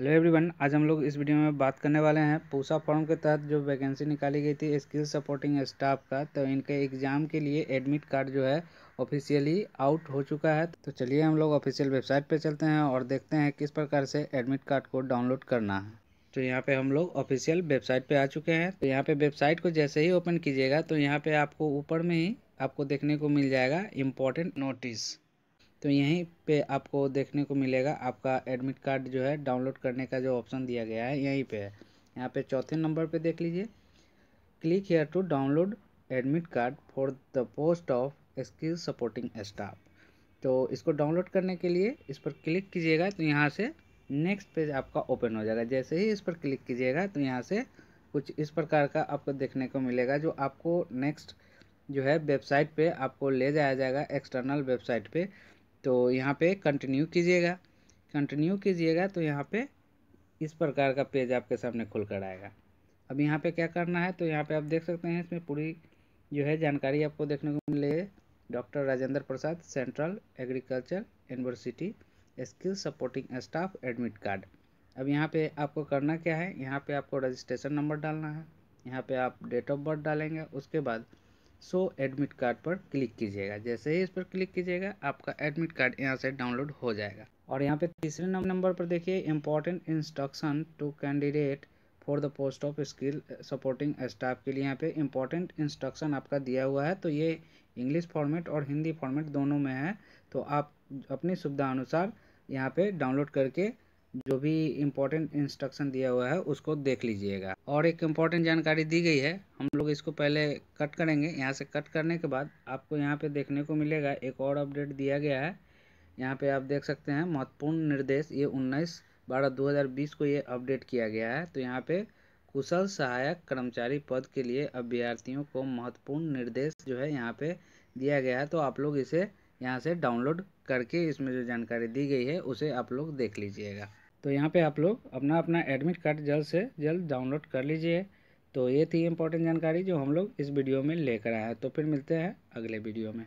hello everyone आज हम लोग इस वीडियो में बात करने वाले हैं पूसा फॉर्म के तहत जो वैकेंसी निकाली गई थी स्किल सपोर्टिंग स्टाफ का तो इनके एग्ज़ाम के लिए एडमिट कार्ड जो है ऑफिशियली आउट हो चुका है तो चलिए हम लोग ऑफिशियल वेबसाइट पे चलते हैं और देखते हैं किस प्रकार से एडमिट कार्ड को डाउनलोड करना है तो यहाँ पे हम लोग ऑफिशियल वेबसाइट पे आ चुके हैं तो यहाँ पे वेबसाइट को जैसे ही ओपन कीजिएगा तो यहाँ पे आपको ऊपर में ही आपको देखने को मिल जाएगा इम्पोर्टेंट नोटिस तो यहीं पे आपको देखने को मिलेगा आपका एडमिट कार्ड जो है डाउनलोड करने का जो ऑप्शन दिया गया है यहीं पे है यहाँ पे चौथे नंबर पे देख लीजिए click here to download admit card for the post of skill supporting staff तो इसको डाउनलोड करने के लिए इस पर क्लिक कीजिएगा तो यहाँ से नेक्स्ट पेज आपका ओपन हो जाएगा जैसे ही इस पर क्लिक कीजिएगा तो यहाँ से कुछ इस प्रकार का आपको देखने को मिलेगा जो आपको नेक्स्ट जो है वेबसाइट पे आपको ले जाया जाएगा एक्सटर्नल वेबसाइट पे तो यहाँ पे कंटिन्यू कीजिएगा कंटिन्यू कीजिएगा तो यहाँ पे इस प्रकार का पेज आपके सामने खुल कर आएगा अब यहाँ पे क्या करना है तो यहाँ पे आप देख सकते हैं इसमें पूरी जो है जानकारी आपको देखने को मिले doctor Rajendra Prasad central agriculture university skill supporting staff admit card अब यहाँ पे आपको करना क्या है यहाँ पे आपको रजिस्ट्रेशन नंबर डालना है यहाँ पे आप डेट ऑफ बर्थ डालेंगे उसके बाद सो एडमिट कार्ड पर क्लिक कीजिएगा जैसे ही इस पर क्लिक कीजिएगा आपका एडमिट कार्ड यहाँ से डाउनलोड हो जाएगा और यहाँ पे तीसरे नंबर पर देखिए important instruction to candidate for the post of skill supporting staff के लिए यहाँ पे इम्पोर्टेंट इंस्ट्रक्शन आपका दिया हुआ है तो ये इंग्लिश फॉर्मेट और हिंदी फॉर्मेट दोनों में है तो आप अपनी सुविधा अनुसार यहाँ पे डाउनलोड करके जो भी इम्पोर्टेंट इंस्ट्रक्शन दिया हुआ है उसको देख लीजिएगा और एक इम्पोर्टेंट जानकारी दी गई है हम लोग इसको पहले कट करेंगे यहाँ से कट करने के बाद आपको यहाँ पे देखने को मिलेगा एक और अपडेट दिया गया है यहाँ पे आप देख सकते हैं महत्वपूर्ण निर्देश ये उन्नीस बारह दो हज़ार बीस को ये अपडेट किया गया है तो यहाँ पे कुशल सहायक कर्मचारी पद के लिए अभ्यर्थियों को महत्वपूर्ण निर्देश जो है यहाँ पे दिया गया है तो आप लोग इसे यहाँ से डाउनलोड करके इसमें जो जानकारी दी गई है उसे आप लोग देख लीजिएगा तो यहाँ पे आप लोग अपना अपना एडमिट कार्ड जल्द से जल्द डाउनलोड कर लीजिए तो ये थी इम्पोर्टेंट जानकारी जो हम लोग इस वीडियो में लेकर आए हैं तो फिर मिलते हैं अगले वीडियो में